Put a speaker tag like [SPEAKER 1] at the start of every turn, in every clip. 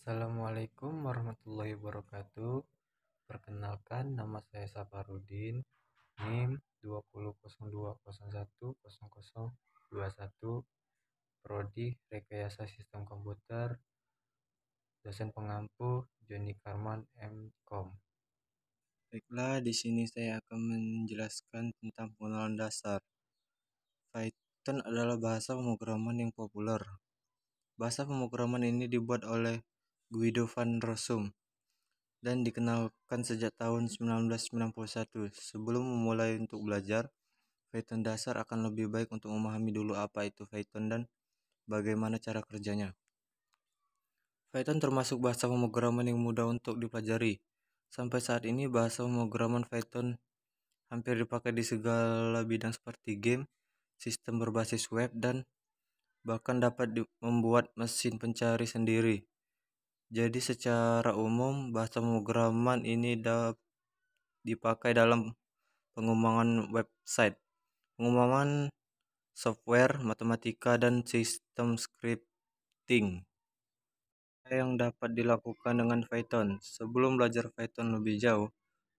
[SPEAKER 1] Assalamualaikum warahmatullahi wabarakatuh. Perkenalkan nama saya Saparudin, NIM 2002010021, prodi Rekayasa Sistem Komputer, dosen pengampu Joni Karman M.Kom. Baiklah, di sini saya akan menjelaskan tentang pengenalan dasar. Python adalah bahasa pemrograman yang populer. Bahasa pemrograman ini dibuat oleh Guido van Rossum dan dikenalkan sejak tahun 1991. Sebelum memulai untuk belajar, Python dasar akan lebih baik untuk memahami dulu apa itu Python dan bagaimana cara kerjanya. Python termasuk bahasa pemrograman yang mudah untuk dipelajari. Sampai saat ini bahasa pemrograman Python hampir dipakai di segala bidang seperti game, sistem berbasis web dan bahkan dapat membuat mesin pencari sendiri. Jadi secara umum bahasa pemrograman ini dipakai dalam pengumuman website, pengumuman software, matematika, dan sistem scripting yang dapat dilakukan dengan Python. Sebelum belajar Python lebih jauh,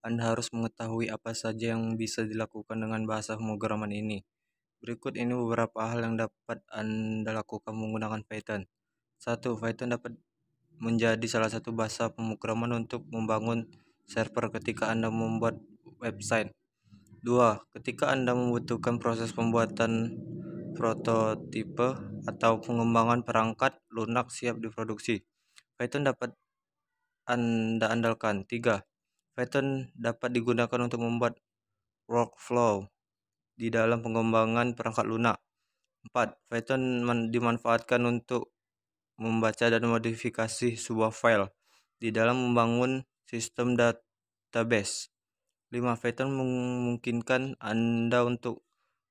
[SPEAKER 1] Anda harus mengetahui apa saja yang bisa dilakukan dengan bahasa pemrograman ini. Berikut ini beberapa hal yang dapat Anda lakukan menggunakan Python. Satu, Python dapat menjadi salah satu bahasa pemrograman untuk membangun server ketika Anda membuat website. 2. Ketika Anda membutuhkan proses pembuatan prototipe atau pengembangan perangkat lunak siap diproduksi. Python dapat Anda andalkan. 3. Python dapat digunakan untuk membuat workflow di dalam pengembangan perangkat lunak. 4. Python dimanfaatkan untuk membaca dan modifikasi sebuah file di dalam membangun sistem database. 5 Python memungkinkan Anda untuk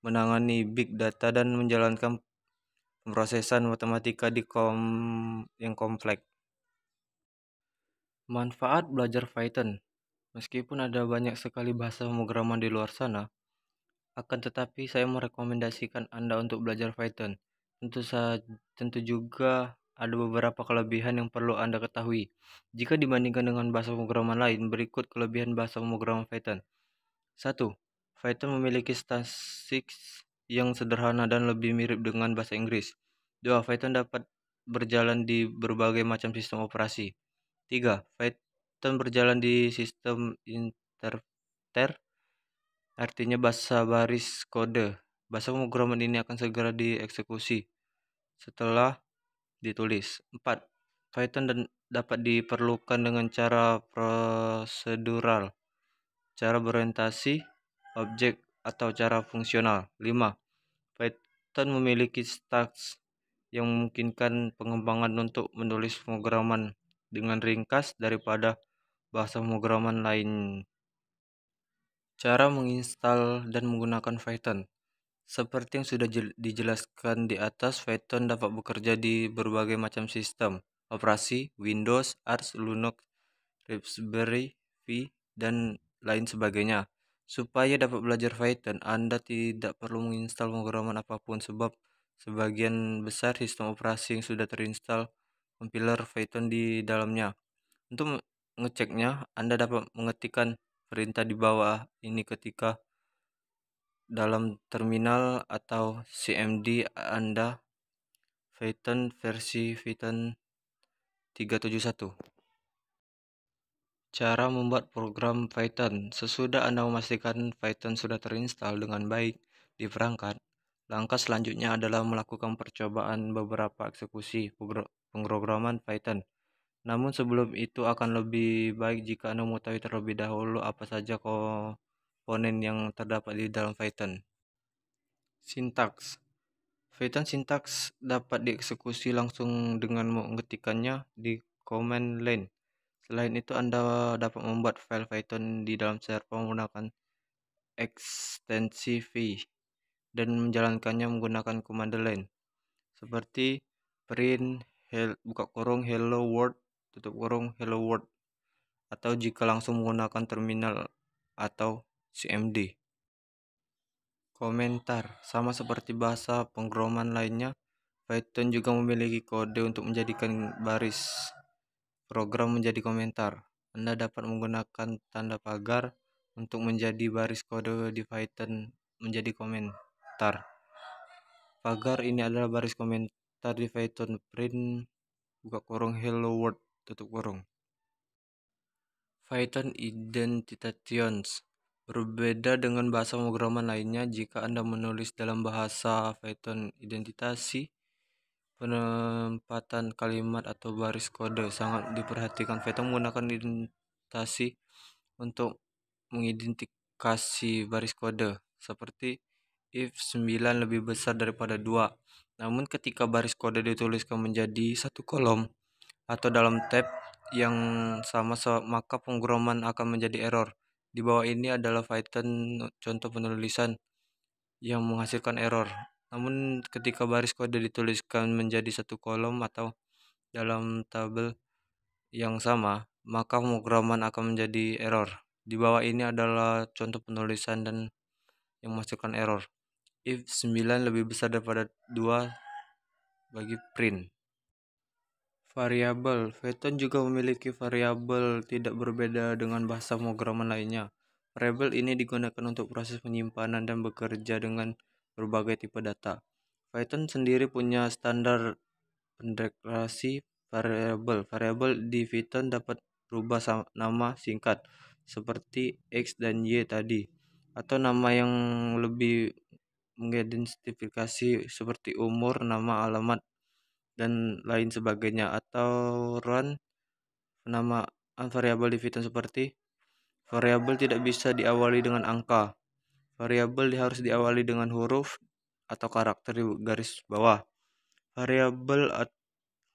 [SPEAKER 1] menangani big data dan menjalankan pemrosesan matematika di kom yang kompleks. Manfaat belajar Python Meskipun ada banyak sekali bahasa pemrograman di luar sana, akan tetapi saya merekomendasikan Anda untuk belajar Python. Tentu saja tentu juga ada beberapa kelebihan yang perlu Anda ketahui. Jika dibandingkan dengan bahasa pemrograman lain, berikut kelebihan bahasa pemrograman Python. 1. Python memiliki statistics yang sederhana dan lebih mirip dengan bahasa Inggris. 2. Python dapat berjalan di berbagai macam sistem operasi. 3. Python berjalan di sistem interpreter, artinya bahasa baris kode. Bahasa pemrograman ini akan segera dieksekusi setelah ditulis. 4. Python dan dapat diperlukan dengan cara prosedural, cara berorientasi objek atau cara fungsional. 5. Python memiliki stacks yang memungkinkan pengembangan untuk menulis pemrograman dengan ringkas daripada bahasa pemrograman lain. Cara menginstal dan menggunakan Python. Seperti yang sudah dijelaskan di atas, Python dapat bekerja di berbagai macam sistem operasi, Windows, Arch, Linux, Raspberry Pi, dan lain sebagainya. Supaya dapat belajar Python, Anda tidak perlu menginstal pemrograman apapun sebab sebagian besar sistem operasi yang sudah terinstal compiler Python di dalamnya. Untuk mengeceknya, Anda dapat mengetikkan perintah di bawah ini ketika dalam terminal atau CMD Anda Python versi Python 371. Cara membuat program Python Sesudah Anda memastikan Python sudah terinstall dengan baik di perangkat, langkah selanjutnya adalah melakukan percobaan beberapa eksekusi pengprograman Python. Namun sebelum itu akan lebih baik jika Anda mengetahui terlebih dahulu apa saja kok komponen yang terdapat di dalam Python. Sintaks Python sintaks dapat dieksekusi langsung dengan mengetikannya di command line. Selain itu, Anda dapat membuat file Python di dalam server menggunakan extensi v dan menjalankannya menggunakan command line seperti print hel, buka kurung hello world tutup kurung hello world atau jika langsung menggunakan terminal atau CMD. Komentar, sama seperti bahasa penggroman lainnya, Python juga memiliki kode untuk menjadikan baris program menjadi komentar. Anda dapat menggunakan tanda pagar untuk menjadi baris kode di Python menjadi komentar. Pagar ini adalah baris komentar di Python print buka kurung hello world tutup kurung. Python Identitations Berbeda dengan bahasa pemrograman lainnya, jika Anda menulis dalam bahasa Python, identitasi, penempatan kalimat atau baris kode sangat diperhatikan. Python menggunakan identitasi untuk mengidentifikasi baris kode, seperti if 9 lebih besar daripada 2. Namun ketika baris kode dituliskan menjadi satu kolom atau dalam tab yang sama maka pemrograman akan menjadi error. Di bawah ini adalah Python contoh penulisan yang menghasilkan error. Namun ketika baris kode dituliskan menjadi satu kolom atau dalam tabel yang sama, maka pemrograman akan menjadi error. Di bawah ini adalah contoh penulisan dan yang menghasilkan error. If 9 lebih besar daripada 2 bagi print. Variabel. Python juga memiliki variabel tidak berbeda dengan bahasa pemrograman lainnya. Variabel ini digunakan untuk proses penyimpanan dan bekerja dengan berbagai tipe data. Python sendiri punya standar pendeklarasi variabel. Variabel di Python dapat berubah nama singkat seperti X dan Y tadi atau nama yang lebih mengidentifikasi seperti umur, nama, alamat, dan lain sebagainya atau run penamaan variabel dividen seperti variabel tidak bisa diawali dengan angka. Variabel harus diawali dengan huruf atau karakter di garis bawah. Variabel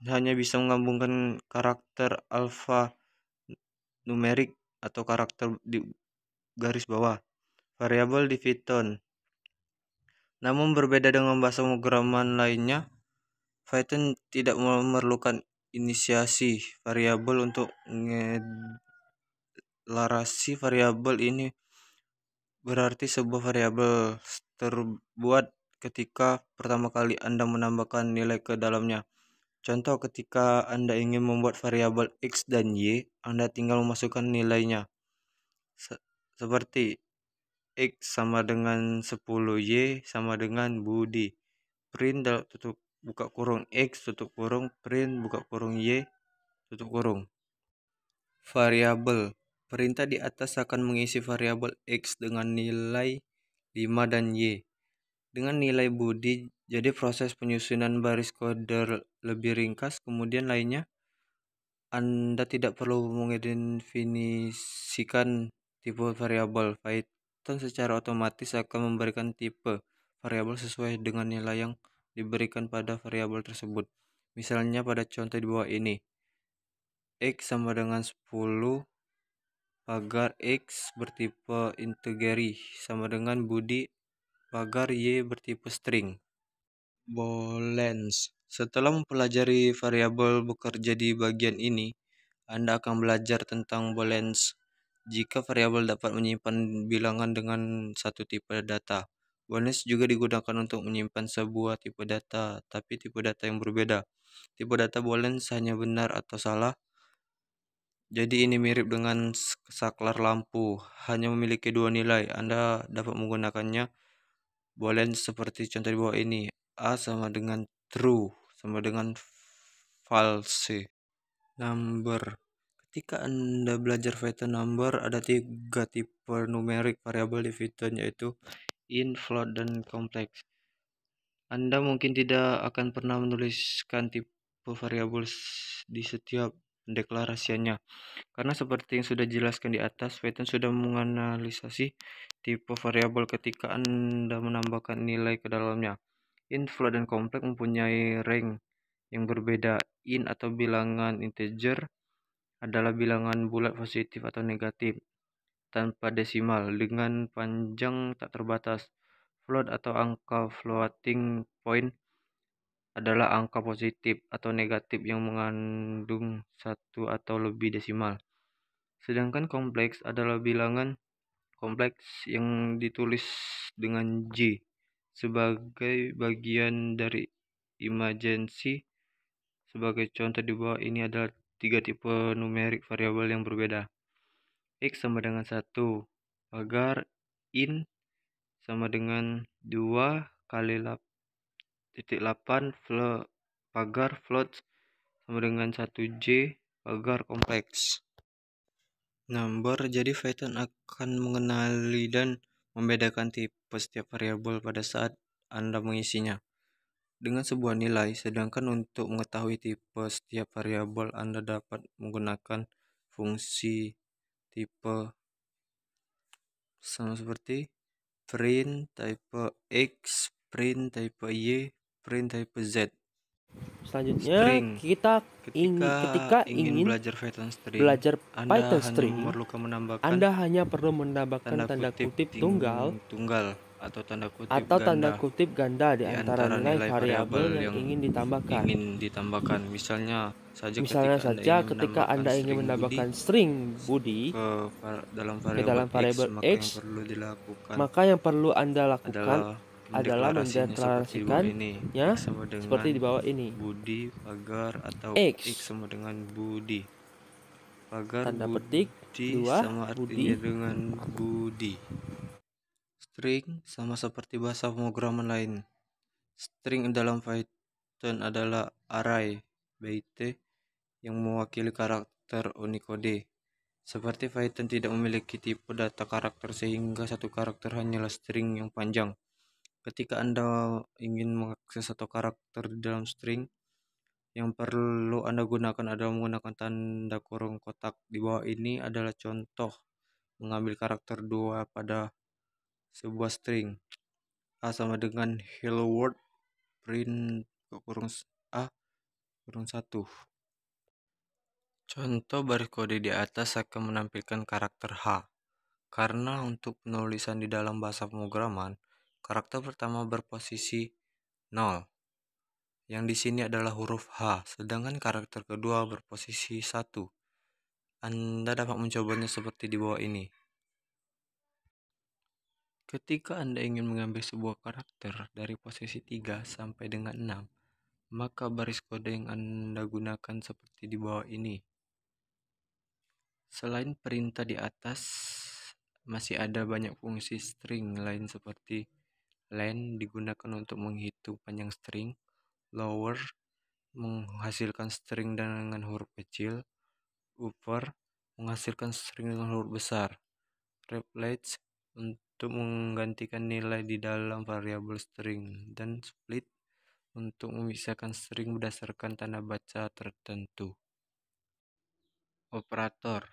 [SPEAKER 1] hanya bisa menggabungkan karakter alfa numerik atau karakter di garis bawah. Variabel di Namun berbeda dengan bahasa pemrograman lainnya, Python tidak memerlukan inisiasi variabel untuk mendeklarasi variabel ini berarti sebuah variabel terbuat ketika pertama kali Anda menambahkan nilai ke dalamnya. Contoh ketika Anda ingin membuat variabel X dan Y, Anda tinggal memasukkan nilainya. Se seperti X sama dengan 10, Y sama dengan Budi. Print dalam tutup buka kurung X tutup kurung print buka kurung Y tutup kurung. Variabel. Perintah di atas akan mengisi variabel X dengan nilai 5 dan Y. Dengan nilai budi, jadi proses penyusunan baris kode lebih ringkas. Kemudian lainnya, Anda tidak perlu mengidentifikasikan tipe variabel. Python secara otomatis akan memberikan tipe variabel sesuai dengan nilai yang diberikan pada variabel tersebut. Misalnya pada contoh di bawah ini. X sama dengan 10 pagar X bertipe integeri sama dengan budi pagar Y bertipe string. Bolens. Setelah mempelajari variabel bekerja di bagian ini, Anda akan belajar tentang bolens jika variabel dapat menyimpan bilangan dengan satu tipe data. Bonus juga digunakan untuk menyimpan sebuah tipe data, tapi tipe data yang berbeda. Tipe data Bolens hanya benar atau salah. Jadi ini mirip dengan saklar lampu, hanya memiliki dua nilai. Anda dapat menggunakannya boleh seperti contoh di bawah ini. A sama dengan true, sama dengan false. Number Ketika Anda belajar Python number, ada tiga tipe numerik variabel di Python yaitu in-float, dan kompleks. Anda mungkin tidak akan pernah menuliskan tipe variabel di setiap deklarasinya, Karena seperti yang sudah dijelaskan di atas, Python sudah menganalisasi tipe variabel ketika Anda menambahkan nilai ke dalamnya. In, float, dan kompleks mempunyai range yang berbeda. In atau bilangan integer adalah bilangan bulat positif atau negatif tanpa desimal dengan panjang tak terbatas. Float atau angka floating point adalah angka positif atau negatif yang mengandung satu atau lebih desimal. Sedangkan kompleks adalah bilangan kompleks yang ditulis dengan J sebagai bagian dari imajensi. Sebagai contoh di bawah ini adalah tiga tipe numerik variabel yang berbeda. X sama dengan 1 agar in sama dengan 2 kali titik 8 flo, pagar float sama dengan 1J pagar kompleks number jadi Python akan mengenali dan membedakan tipe setiap variabel pada saat Anda mengisinya dengan sebuah nilai sedangkan untuk mengetahui tipe setiap variabel Anda dapat menggunakan fungsi tipe sama seperti print type X, print type Y, print type Z. Selanjutnya string. kita ketika ingin ketika ingin, ingin belajar Python string, belajar Anda Python string, hanya Anda hanya perlu menambahkan tanda kutip, kutip tunggal, tunggal atau tanda kutip atau ganda tanda kutip ganda di, di antara, nilai, nilai variabel yang, yang ingin ditambahkan. Ingin ditambahkan misalnya saja misalnya ketika saja anda ketika Anda ingin menambahkan string budi ke var, dalam variabel, ke dalam variabel X, X maka, yang perlu dilakukan, maka yang perlu Anda lakukan adalah mendeklarasikan ini ya seperti di bawah ini budi pagar atau X, X sama dengan budi pagar tanda petik budi, dua sama budi dengan budi String sama seperti bahasa pemrograman lain. String dalam Python adalah array byte yang mewakili karakter Unicode. Seperti Python tidak memiliki tipe data karakter sehingga satu karakter hanyalah string yang panjang. Ketika Anda ingin mengakses satu karakter di dalam string, yang perlu Anda gunakan adalah menggunakan tanda kurung kotak. Di bawah ini adalah contoh mengambil karakter 2 pada sebuah string A sama dengan hello world print oh, kurung A kurung 1 Contoh baris kode di atas akan menampilkan karakter H karena untuk penulisan di dalam bahasa pemrograman karakter pertama berposisi 0 yang di sini adalah huruf H, sedangkan karakter kedua berposisi 1. Anda dapat mencobanya seperti di bawah ini. Ketika Anda ingin mengambil sebuah karakter dari posisi 3 sampai dengan 6, maka baris kode yang Anda gunakan seperti di bawah ini. Selain perintah di atas, masih ada banyak fungsi string lain seperti len digunakan untuk menghitung panjang string, lower menghasilkan string dengan huruf kecil, upper menghasilkan string dengan huruf besar, replace untuk untuk menggantikan nilai di dalam variabel string dan split untuk memisahkan string berdasarkan tanda baca tertentu. Operator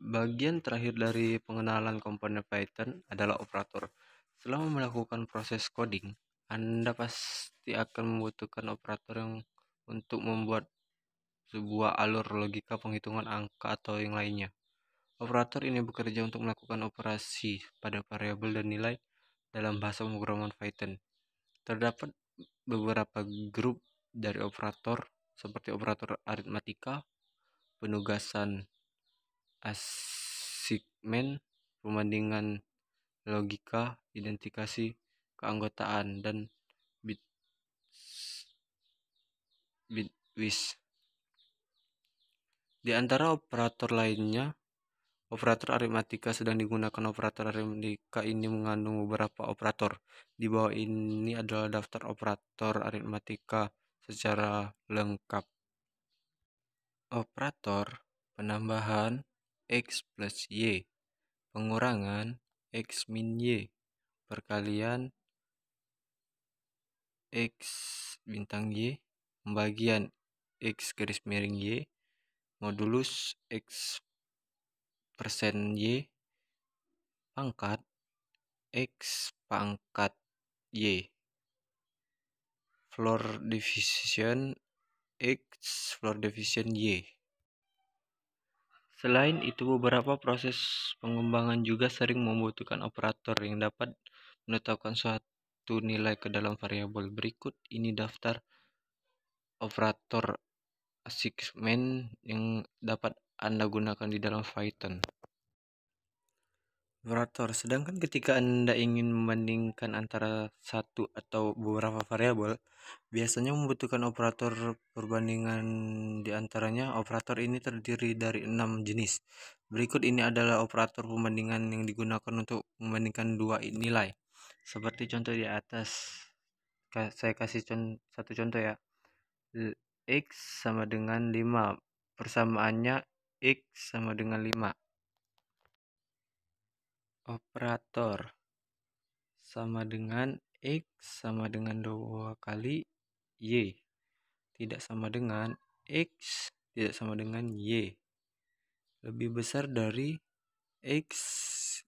[SPEAKER 1] Bagian terakhir dari pengenalan komponen Python adalah operator. Selama melakukan proses coding, Anda pasti akan membutuhkan operator yang untuk membuat sebuah alur logika penghitungan angka atau yang lainnya. Operator ini bekerja untuk melakukan operasi pada variabel dan nilai dalam bahasa pemrograman Python. Terdapat beberapa grup dari operator seperti operator aritmatika, penugasan asikmen, pembandingan logika, identifikasi keanggotaan dan bit bitwise. Di antara operator lainnya Operator aritmatika sedang digunakan operator aritmatika ini mengandung beberapa operator. Di bawah ini adalah daftar operator aritmatika secara lengkap. Operator penambahan X plus Y, pengurangan X min Y, perkalian X bintang Y, pembagian X garis miring Y, modulus X persen Y pangkat X pangkat Y. Floor division X floor division Y. Selain itu, beberapa proses pengembangan juga sering membutuhkan operator yang dapat menetapkan suatu nilai ke dalam variabel. Berikut ini daftar operator assignment yang dapat anda gunakan di dalam Python. Operator, sedangkan ketika Anda ingin membandingkan antara satu atau beberapa variabel, biasanya membutuhkan operator perbandingan di antaranya. Operator ini terdiri dari enam jenis. Berikut ini adalah operator pembandingan yang digunakan untuk membandingkan dua nilai. Seperti contoh di atas, saya kasih satu contoh ya. X sama dengan 5. Persamaannya X sama dengan 5. Operator sama dengan X sama dengan 2 kali Y. Tidak sama dengan X, tidak sama dengan Y. Lebih besar dari X,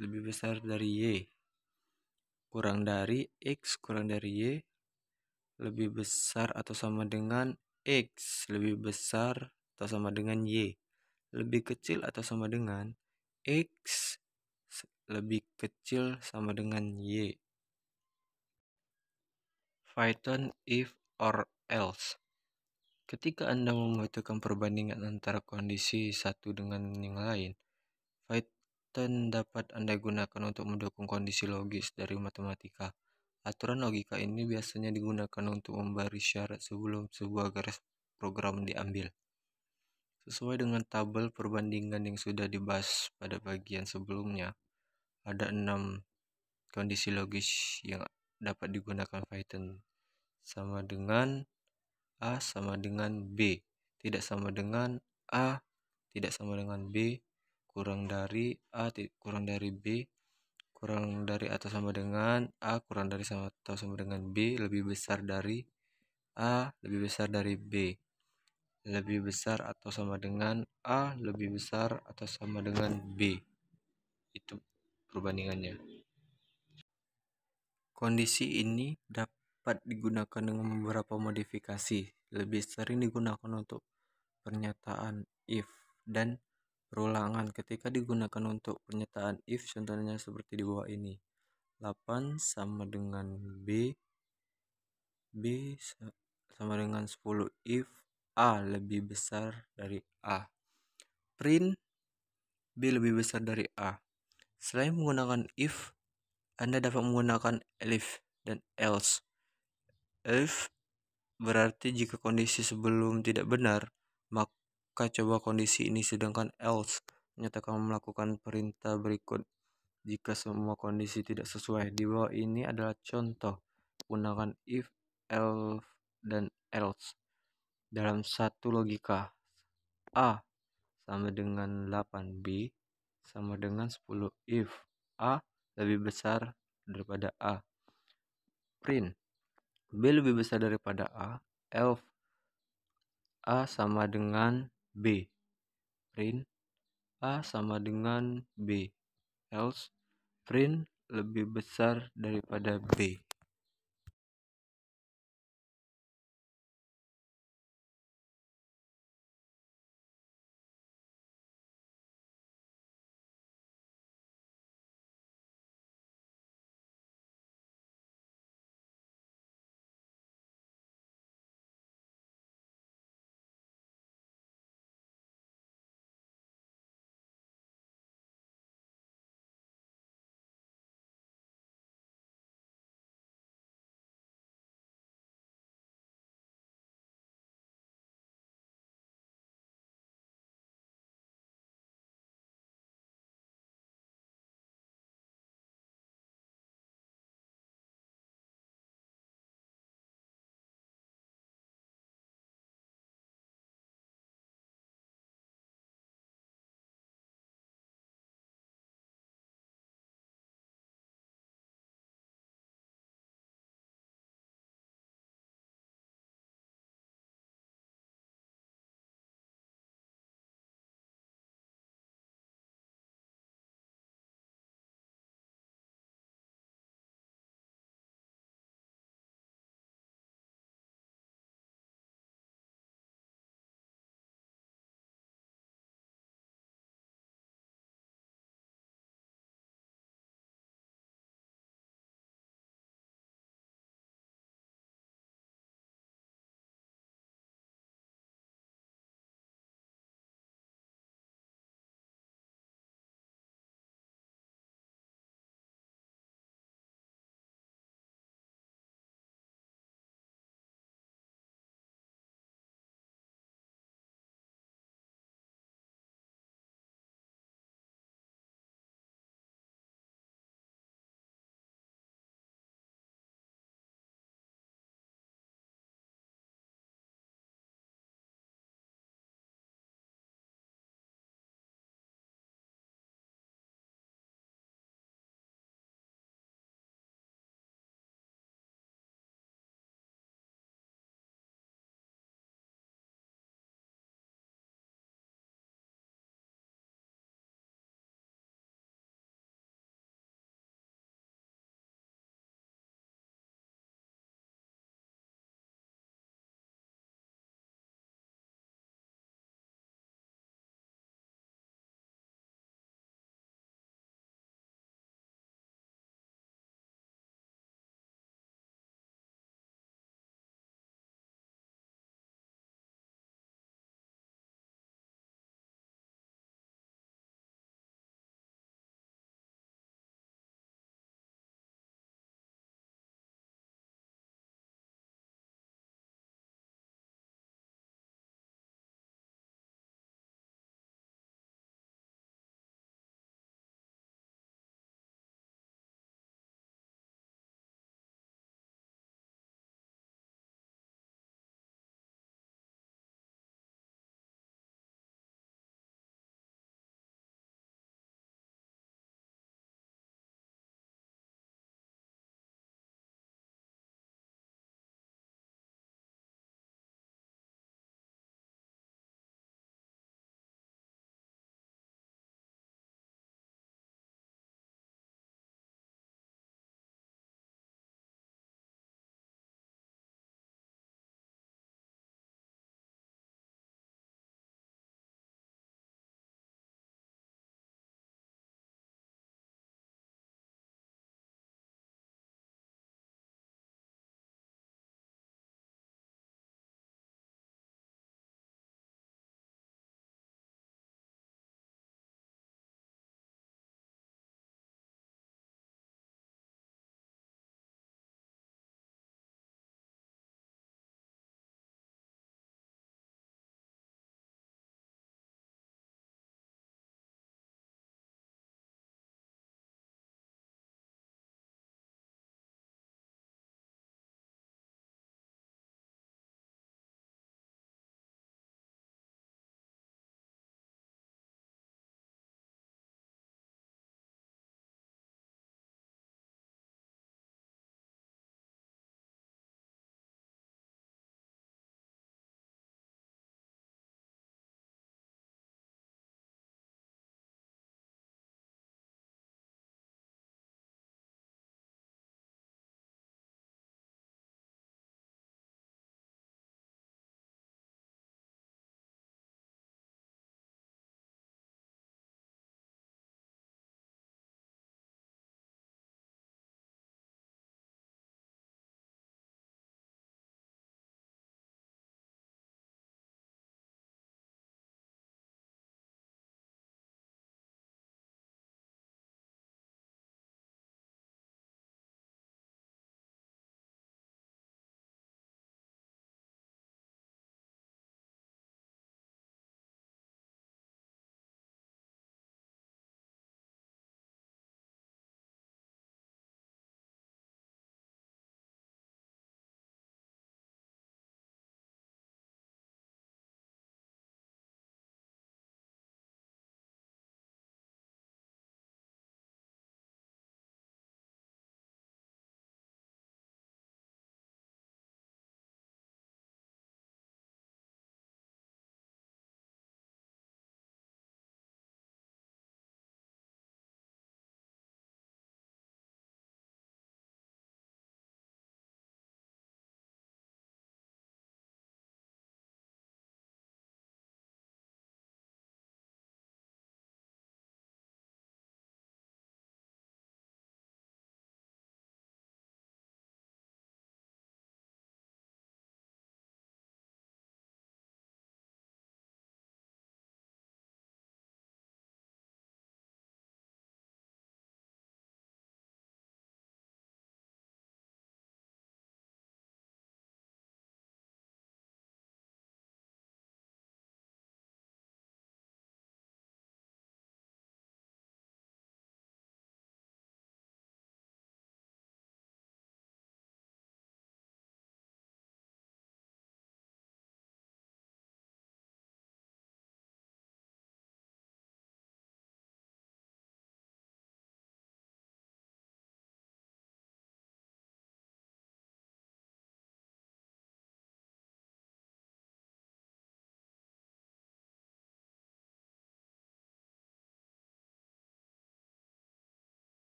[SPEAKER 1] lebih besar dari Y. Kurang dari X, kurang dari Y. Lebih besar atau sama dengan X, lebih besar atau sama dengan Y lebih kecil atau sama dengan X lebih kecil sama dengan Y. Python if or else. Ketika Anda membutuhkan perbandingan antara kondisi satu dengan yang lain, Python dapat Anda gunakan untuk mendukung kondisi logis dari matematika. Aturan logika ini biasanya digunakan untuk memberi syarat sebelum sebuah garis program diambil. Sesuai dengan tabel perbandingan yang sudah dibahas pada bagian sebelumnya, ada enam kondisi logis yang dapat digunakan Python sama dengan A sama dengan B, tidak sama dengan A, tidak sama dengan B, kurang dari A, kurang dari B, kurang dari atau sama dengan A, kurang dari sama atau sama dengan B, lebih besar dari A, lebih besar dari B lebih besar atau sama dengan A lebih besar atau sama dengan B. Itu perbandingannya. Kondisi ini dapat digunakan dengan beberapa modifikasi. Lebih sering digunakan untuk pernyataan if dan perulangan ketika digunakan untuk pernyataan if contohnya seperti di bawah ini. 8 sama dengan B B sama dengan 10 if A lebih besar dari A. Print B lebih besar dari A. Selain menggunakan if, Anda dapat menggunakan elif dan else. Elif berarti jika kondisi sebelum tidak benar, maka coba kondisi ini sedangkan else menyatakan melakukan perintah berikut jika semua kondisi tidak sesuai. Di bawah ini adalah contoh gunakan if, else, dan else dalam satu logika A sama dengan 8B sama dengan 10 if A lebih besar daripada A. Print B lebih besar daripada A. Elf A sama dengan B. Print A sama dengan B. Else print lebih besar daripada B.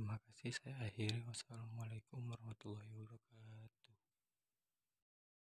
[SPEAKER 1] Terima kasih, saya akhiri. Wassalamualaikum warahmatullahi wabarakatuh.